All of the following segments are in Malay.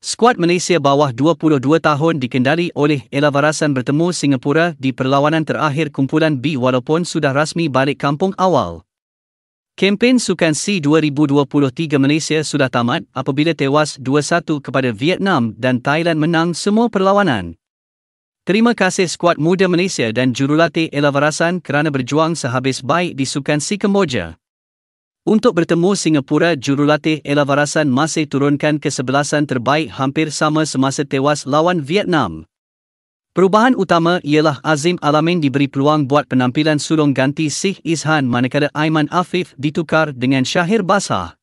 Skuad Malaysia bawah 22 tahun dikendali oleh Elavarasan bertemu Singapura di perlawanan terakhir kumpulan B walaupun sudah rasmi balik kampung awal. Kempen Sukan C 2023 Malaysia sudah tamat apabila tewas 2-1 kepada Vietnam dan Thailand menang semua perlawanan. Terima kasih skuad muda Malaysia dan jurulatih Elavarasan kerana berjuang sehabis baik di Sukan C Kemboja. Untuk bertemu Singapura jurulatih Elavarasan masih turunkan kesebelasan terbaik hampir sama semasa tewas lawan Vietnam. Perubahan utama ialah Azim Alamin diberi peluang buat penampilan sulung ganti Sih Izhan manakala Aiman Afif ditukar dengan Syahir Basah.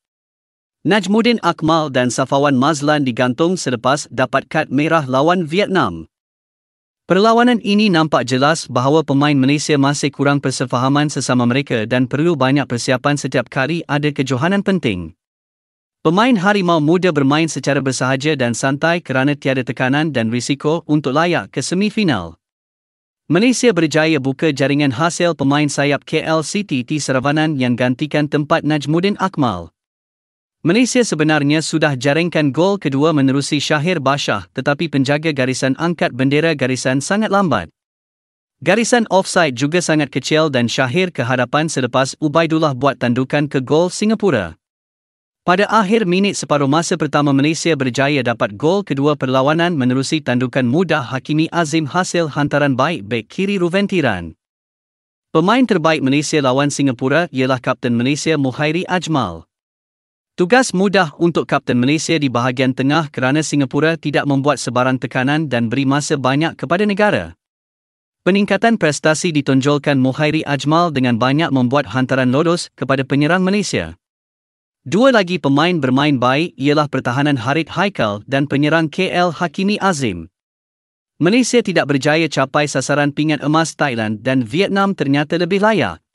Najmudin Akmal dan Safawan Mazlan digantung selepas dapat kad merah lawan Vietnam. Perlawanan ini nampak jelas bahawa pemain Malaysia masih kurang persefahaman sesama mereka dan perlu banyak persiapan setiap kali ada kejohanan penting. Pemain harimau muda bermain secara bersahaja dan santai kerana tiada tekanan dan risiko untuk layak ke semifinal. Malaysia berjaya buka jaringan hasil pemain sayap KL City T Saravanan yang gantikan tempat Najmudin Akmal. Malaysia sebenarnya sudah jaringkan gol kedua menerusi Syahir Bashah tetapi penjaga garisan angkat bendera garisan sangat lambat. Garisan offside juga sangat kecil dan Syahir kehadapan selepas Ubaidullah buat tandukan ke gol Singapura. Pada akhir minit separuh masa pertama Malaysia berjaya dapat gol kedua perlawanan menerusi tandukan mudah Hakimi Azim hasil hantaran baik bek kiri Ruven Tiran. Pemain terbaik Malaysia lawan Singapura ialah Kapten Malaysia Muhairi Ajmal. Tugas mudah untuk Kapten Malaysia di bahagian tengah kerana Singapura tidak membuat sebarang tekanan dan beri masa banyak kepada negara. Peningkatan prestasi ditonjolkan Muhairi Ajmal dengan banyak membuat hantaran lodos kepada penyerang Malaysia. Dua lagi pemain bermain baik ialah pertahanan Harith Haikal dan penyerang KL Hakimi Azim. Malaysia tidak berjaya capai sasaran pingat emas Thailand dan Vietnam ternyata lebih layak.